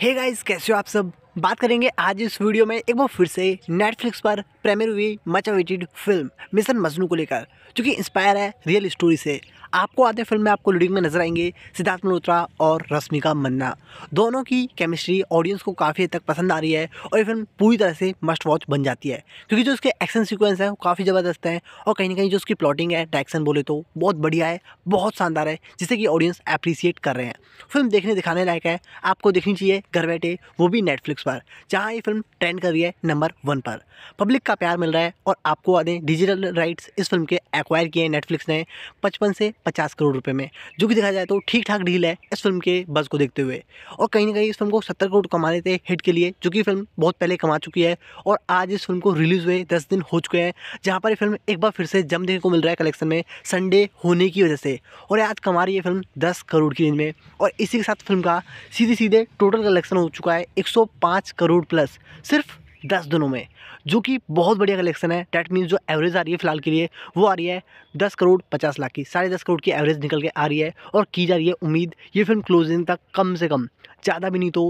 हे hey guys कैसे हो आप सब बात करेंगे आज इस वीडियो में एक बार फिर से नेटफ्लिक्स पर प्रेमियर हुई मच अवेटेड फिल्म मिशन मजनू को लेकर जो कि इंस्पायर है रियल स्टोरी से आपको आते फिल्म में आपको लीडिंग में नजर आएंगे सिद्धार्थ मल्होत्रा और रश्मिका मन्ना दोनों की केमिस्ट्री ऑडियंस को काफ़ी हद तक पसंद आ रही है और ये फिल्म पूरी तरह से मस्ट वॉच बन जाती है क्योंकि जो उसके एक्शन सीक्वेंस हैं वो काफ़ी ज़बरदस्त हैं और कहीं ना कहीं जो उसकी प्लॉटिंग है डायरेक्शन बोले तो बहुत बढ़िया है बहुत शानदार है जिसे कि ऑडियंस अप्रिसिएट कर रहे हैं फिल्म देखने दिखाने लायक है आपको देखनी चाहिए घर बैठे वो भी नेटफ्लिक्स पर जहां ये फिल्म ट्रेंड कर रही है नंबर वन पर पब्लिक का प्यार मिल रहा है और आपको दें डिजिटल राइट्स इस फिल्म के एक्वायर किए हैं नेटफ्लिक्स ने पचपन से पचास करोड़ रुपये में जो कि देखा जाए तो ठीक ठाक डील है इस फिल्म के बज़ को देखते हुए और कहीं ना कहीं इस फिल्म को सत्तर करोड़ कमाने थे हिट के लिए जो कि फिल्म बहुत पहले कमा चुकी है और आज इस फिल्म को रिलीज़ हुए दस दिन हो चुके हैं जहाँ पर ये फिल्म एक बार फिर से जम देखने को मिल रहा है कलेक्शन में संडे होने की वजह से और आज कमा रही है फिल्म दस करोड़ की रेंज में और इसी के साथ फिल्म का सीधे सीधे टोटल कलेक्शन हो चुका है एक पाँच करोड़ प्लस सिर्फ दस दिनों में जो कि बहुत बढ़िया कलेक्शन है डैट मीन्स जो एवरेज आ रही है फिलहाल के लिए वो आ रही है दस करोड़ पचास लाख की साढ़े दस करोड़ की एवरेज निकल के आ रही है और की जा रही है उम्मीद ये फिल्म क्लोजिंग तक कम से कम ज़्यादा भी नहीं तो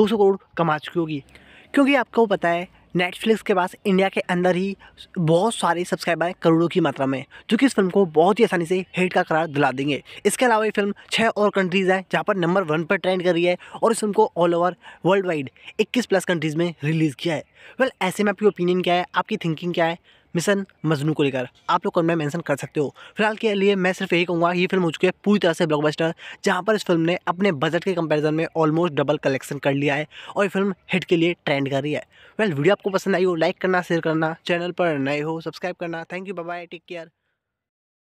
दो सौ करोड़ कमा चुकी होगी क्योंकि आपको पता है नेटफ्लिक्स के पास इंडिया के अंदर ही बहुत सारे सब्सक्राइबर हैं करोड़ों की मात्रा में जो कि इस फिल्म को बहुत ही आसानी से हिट का करार दिला देंगे इसके अलावा ये फिल्म छः और कंट्रीज़ हैं जहाँ पर नंबर वन पर ट्रेंड कर रही है और इस फिल्म को ऑल ओवर वर्ल्ड वाइड इक्कीस प्लस कंट्रीज़ में रिलीज़ किया है वेल well, ऐसे में आपकी ओपिनियन क्या है आपकी थिंकिंग क्या है मिशन मजनू को लेकर आप लोग कमेंट में मेंशन कर सकते हो फिलहाल के लिए मैं सिर्फ यही कहूँगा ये फिल्म हो चुकी है पूरी तरह से ब्लॉकबस्टर जहाँ पर इस फिल्म ने अपने बजट के कंपैरिजन में ऑलमोस्ट डबल कलेक्शन कर लिया है और ये फिल्म हिट के लिए ट्रेंड कर रही है वेल वीडियो आपको पसंद आई हो लाइक करना शेयर करना चैनल पर नए हो सब्सक्राइब करना thank you bye take care